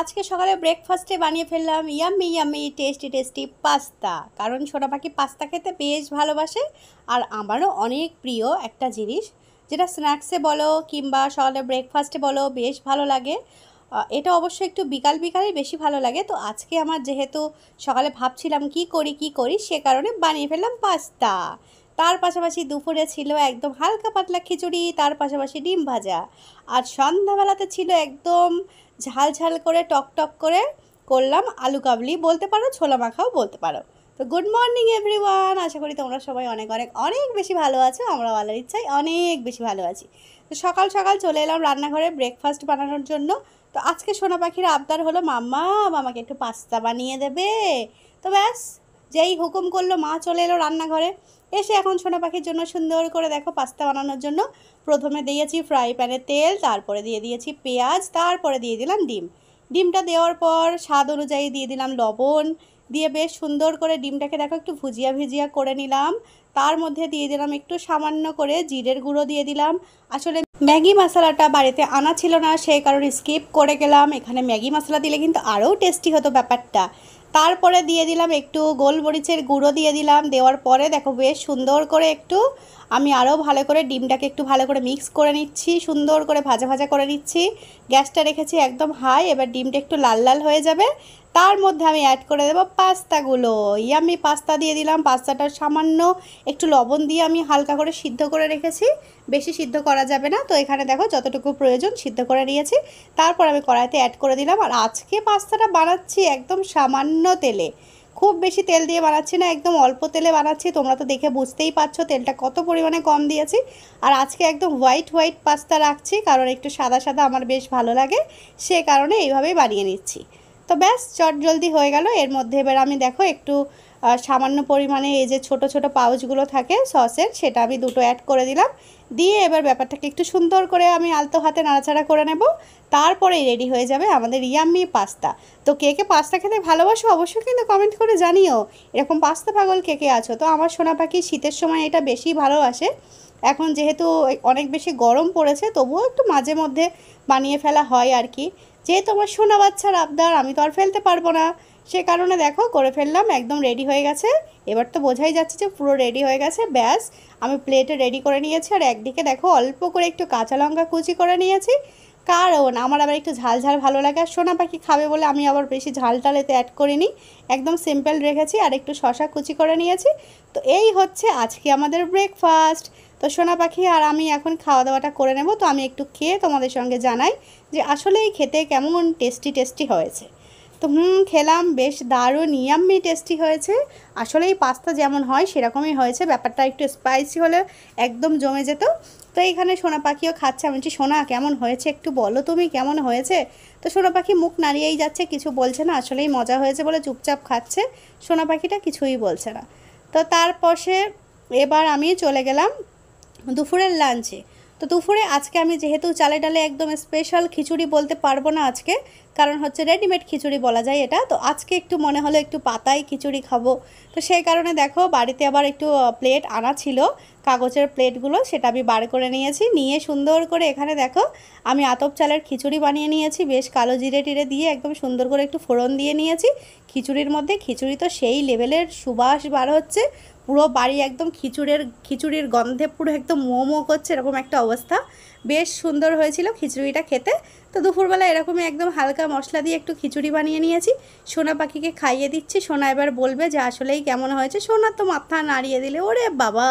আজকে সকালে ব্রেকফাস্টে বানিয়ে ফেললাম yummy yummy tasty tasty pasta কারণ সোনা পাখি পাস্তা খেতে বেশ ভালোবাসে আর আমারও অনেক প্রিয় একটা জিনিস যেটা স্ন্যাক্সে বলো কিংবা সকালে ব্রেকফাস্টে বলো বেশ ভালো লাগে এটা অবশ্যই একটু বিকাল বিকালে বেশি ভালো লাগে তো আজকে আমার যেহেতু সকালে ভাবছিলাম কি করি কি করি সে কারণে বানিয়ে ফেললাম পাস্তা তার পাশাপাশি দুপুরে ছিল একদম হালকা পাতলা খিচুড়ি তার পাশাপাশি ডিম ভাজা আর সন্ধ্যাবেলাতে ছিল একদম ঝাল ঝাল করে টক টক করে করলাম আলু কাবলি বলতে পারো ছোলা মাখাও বলতে পারো তো গুড মর্নিং এভরিওয়ান আশা করি তোমরা সবাই অনেক অনেক অনেক বেশি ভালো আছো আমরা আল্লাহর ইচ্ছায় অনেক বেশি ভালো আছি তো সকাল সকাল চলে এলাম রান্নাঘরে ব্রেকফাস্ট বানানোর জন্য তো আজকে সোনা পাখির আবদার হলো মাম্মা আমাকে একটু পাস্তা বানিয়ে দেবে তো ব্যাস যেই হুকুম করলো মা চলে এলো রান্নাঘরে এসে এখন সোনা পাখির জন্য সুন্দর করে দেখো পাস্তা বানানোর জন্য প্রথমে দিয়েছি ফ্রাই প্যানে তেল তারপরে দিয়ে দিয়েছি পেঁয়াজ তারপরে দিয়ে দিলাম ডিম ডিমটা দেওয়ার পর স্বাদ অনুযায়ী দিয়ে দিলাম লবণ দিয়ে বেশ সুন্দর করে ডিমটাকে দেখো একটু ভুজিয়া ভিজিয়া করে নিলাম তার মধ্যে দিয়ে দিলাম একটু সামান্য করে জিরের গুঁড়ো দিয়ে দিলাম আসলে ম্যাগি মশলাটা বাড়িতে আনা ছিল না সেই কারণে স্কিপ করে গেলাম এখানে ম্যাগি মশলা দিলে কিন্তু আরও টেস্টি হতো ব্যাপারটা তারপরে দিয়ে দিলাম একটু গোলমরিচের গুঁড়ো দিয়ে দিলাম দেওয়ার পরে দেখো বেশ সুন্দর করে একটু আমি আরও ভালো করে ডিমটাকে একটু ভালো করে মিক্স করে নিচ্ছি সুন্দর করে ভাজা ভাজা করে নিচ্ছি গ্যাসটা রেখেছি একদম হাই এবার ডিমটা একটু লাল লাল হয়ে যাবে তার মধ্যে আমি অ্যাড করে দেবো পাস্তাগুলো আমি পাস্তা দিয়ে দিলাম পাস্তাটা সামান্য একটু লবণ দিয়ে আমি হালকা করে সিদ্ধ করে রেখেছি বেশি সিদ্ধ করা যাবে না তো এখানে দেখো যতটুকু প্রয়োজন সিদ্ধ করে নিয়েছি তারপর আমি কড়াইতে অ্যাড করে দিলাম আর আজকে পাস্তাটা বানাচ্ছি একদম সামান্য তেলে খুব বেশি তেল দিয়ে বানাচ্ছি না একদম অল্প তেলে বানাচ্ছি তোমরা তো দেখে বুঝতেই পারছো তেলটা কত পরিমাণে কম দিয়েছি আর আজকে একদম হোয়াইট হোয়াইট পাস্তা রাখছি কারণ একটু সাদা সাদা আমার বেশ ভালো লাগে সে কারণে এইভাবেই বানিয়ে নিচ্ছি তো ব্যাস চট জলদি হয়ে গেল এর মধ্যে এবার আমি দেখো একটু সামান্য পরিমাণে এই যে ছোট ছোট পাউচগুলো থাকে সসের সেটা আমি দুটো অ্যাড করে দিলাম দিয়ে এবার ব্যাপারটাকে একটু সুন্দর করে আমি আলতো হাতে নাড়াচাড়া করে নেব তারপরেই রেডি হয়ে যাবে আমাদের ইয়াম্মি পাস্তা তো কে কে পাস্তা খেতে ভালোবাসো অবশ্যই কিন্তু কমেন্ট করে জানিও এরকম পাস্তা পাগল কে কে আছো তো আমার সোনা পাখি শীতের সময় এটা বেশি ভালোবাসে এখন যেহেতু অনেক বেশি গরম পড়েছে তবুও একটু মাঝে মধ্যে বানিয়ে ফেলা হয় আর কি যেহেতু আমার সোনা বাচ্চার আবদার আমি তো আর ফেলতে পারবো না সে কারণে দেখো করে ফেললাম একদম রেডি হয়ে গেছে এবার তো বোঝাই যাচ্ছে যে পুরো রেডি হয়ে গেছে ব্যাস আমি প্লেটে রেডি করে নিয়েছি আর একদিকে দেখো অল্প করে একটু কাঁচা লঙ্কা কুচি করে নিয়েছি কারণ আমার আবার একটু ঝাল ঝাল ভালো লাগে আর সোনা পাখি খাবে বলে আমি আবার বেশি ঝাল টালেতে অ্যাড করিনি একদম সিম্পল রেখেছি আর একটু শশা কুচি করে নিয়েছি তো এই হচ্ছে আজকে আমাদের ব্রেকফাস্ট তো সোনা পাখি আর আমি এখন খাওয়া দাওয়াটা করে নেব তো আমি একটু খেয়ে তোমাদের সঙ্গে জানাই যে আসলে এই খেতে কেমন টেস্টি টেস্টি হয়েছে তো হুম খেলাম বেশ দারুণ ইয়াম্মি টেস্টি হয়েছে আসলে এই পাস্তা যেমন হয় সেরকমই হয়েছে ব্যাপারটা একটু স্পাইসি হলে একদম জমে যেত তো এইখানে সোনা পাখিও খাচ্ছে আমি বলছি সোনা কেমন হয়েছে একটু বলো তুমি কেমন হয়েছে তো সোনা পাখি মুখ নাড়িয়েই যাচ্ছে কিছু বলছে না আসলেই মজা হয়েছে বলে চুপচাপ খাচ্ছে সোনা পাখিটা কিছুই বলছে না তো তারপর এবার আমি চলে গেলাম দুপুরের লাঞ্চে তো দুপুরে আজকে আমি যেহেতু চালে ডালে একদম স্পেশাল খিচুড়ি বলতে পারবো না আজকে কারণ হচ্ছে রেডিমেড খিচুড়ি বলা যায় এটা তো আজকে একটু মনে হলো একটু পাতায় খিচুড়ি খাবো তো সেই কারণে দেখো বাড়িতে আবার একটু প্লেট আনা ছিল কাগজের প্লেটগুলো সেটা আমি বার করে নিয়েছি নিয়ে সুন্দর করে এখানে দেখো আমি আতপ চালের খিচুড়ি বানিয়ে নিয়েছি বেশ কালো জিরে টিরে দিয়ে একদম সুন্দর করে একটু ফোড়ন দিয়ে নিয়েছি খিচুড়ির মধ্যে খিচুড়ি তো সেই লেভেলের সুবাস বার হচ্ছে পুরো বাড়ি একদম খিচুড়ির খিচুড়ির গন্ধে পুরো একদম মোমো করছে এরকম একটা অবস্থা বেশ সুন্দর হয়েছিল খিচুড়িটা খেতে তো দুপুরবেলা এরকমই একদম হালকা মশলা দিয়ে একটু খিচুড়ি বানিয়ে নিয়েছি সোনা পাখিকে খাইয়ে দিচ্ছি সোনা এবার বলবে যে আসলেই কেমন হয়েছে সোনা তো মাথা নাড়িয়ে দিলে ওরে বাবা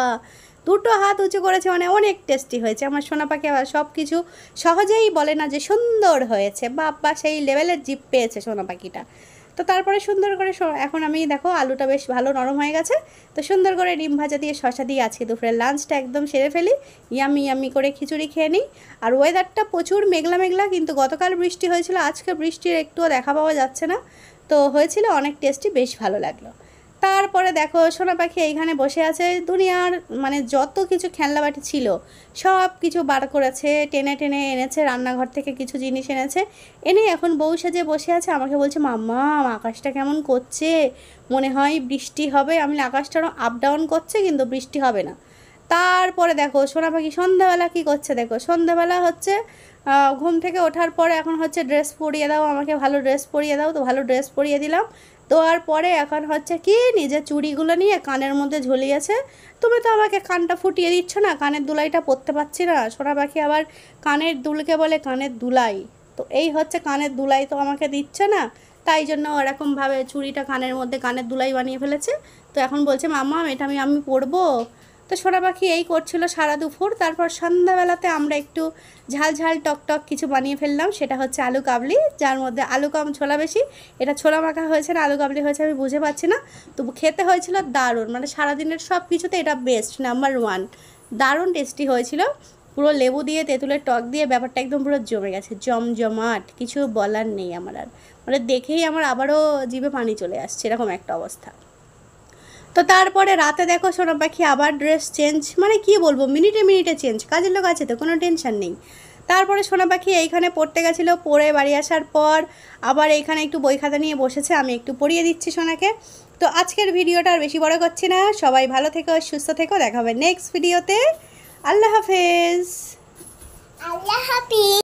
দুটো হাত উঁচু করেছে মানে অনেক টেস্টি হয়েছে আমার সোনা পাখি সব কিছু সহজেই বলে না যে সুন্দর হয়েছে বাপ্পা সেই লেভেলের জিপ পেয়েছে সোনা পাখিটা তো তারপরে সুন্দর করে এখন আমি দেখো আলুটা বেশ ভালো নরম হয়ে গেছে তো সুন্দর করে ডিম ভাজা দিয়ে শশা দিয়ে আজকে দুপুরের লাঞ্চটা একদম সেরে ফেলি ইয়ামি ইয়ামি করে খিচুড়ি খেয়ে নিই আর ওয়েদারটা প্রচুর মেঘলা মেঘলা কিন্তু গতকাল বৃষ্টি হয়েছিল আজকে বৃষ্টির একটুও দেখা পাওয়া যাচ্ছে না তো হয়েছিল অনেক টেস্টি বেশ ভালো লাগলো তারপরে দেখো সোনা পাখি এইখানে বসে আছে দুনিয়ার মানে যত কিছু খেলনা বাটি ছিল সব কিছু বার করেছে টেনে টেনে এনেছে রান্নাঘর থেকে কিছু জিনিস এনেছে এনে এখন বউ সাজে বসে আছে আমাকে বলছে মাম্মা আকাশটা কেমন করছে মনে হয় বৃষ্টি হবে আমি আকাশটারও আপ ডাউন করছে কিন্তু বৃষ্টি হবে না তারপরে দেখো সোনা পাখি সন্ধ্যাবেলা কী করছে দেখো সন্ধ্যাবেলা হচ্ছে ঘুম থেকে ওঠার পরে এখন হচ্ছে ড্রেস পরিয়ে দাও আমাকে ভালো ড্রেস পরিয়ে দাও তো ভালো ড্রেস পরিয়ে দিলাম দেওয়ার পরে এখন হচ্ছে কি নিজের চুড়িগুলো নিয়ে কানের মধ্যে ঝুলিয়েছে তুমি তো আমাকে কানটা ফুটিয়ে দিচ্ছ না কানের দুলাইটা পরতে পারছি না সোনা পাখি আবার কানের দুলকে বলে কানের দুলাই তো এই হচ্ছে কানের দুলাই তো আমাকে দিচ্ছে না তাই জন্য ওরকমভাবে চুড়িটা কানের মধ্যে কানের দুলাই বানিয়ে ফেলেছে তো এখন বলছে মাম্মা এটা আমি আমি পরবো তো সোনা পাখি এই করছিল সারা দুপুর তারপর সন্ধ্যাবেলাতে আমরা একটু ঝাল ঝাল টকটক কিছু বানিয়ে ফেললাম সেটা হচ্ছে আলু কাবলি যার মধ্যে আলু কম ছোলা বেশি এটা ছোলা মাখা হয়েছে না আলু কাবলি হয়েছে আমি বুঝে পাচ্ছি না তো খেতে হয়েছিল দারুণ মানে সারাদিনের সব কিছুতে এটা বেস্ট নাম্বার ওয়ান দারুণ টেস্টি হয়েছিল পুরো লেবু দিয়ে তেঁতুলের টক দিয়ে ব্যাপারটা একদম পুরো জমে গেছে জমজমাট কিছু বলার নেই আমার আর মানে দেখেই আমার আবারও জিভে পানি চলে আসছে এরকম একটা অবস্থা তো তারপরে রাতে দেখো সোনা পাখি আবার ড্রেস চেঞ্জ মানে কি বলবো মিনিটে মিনিটে চেঞ্জ কাজের লোক আছে তো কোনো টেনশন নেই তারপরে সোনা পাখি এইখানে পড়তে গেছিলো পড়ে বাড়ি আসার পর আবার এইখানে একটু বই খাতা নিয়ে বসেছে আমি একটু পড়িয়ে দিচ্ছি সোনাকে তো আজকের ভিডিওটা আর বেশি বড় করছি না সবাই ভালো থেকো সুস্থ থেকো দেখা হবে নেক্সট ভিডিওতে আল্লাহ হাফেজ আল্লাহ হাফিজ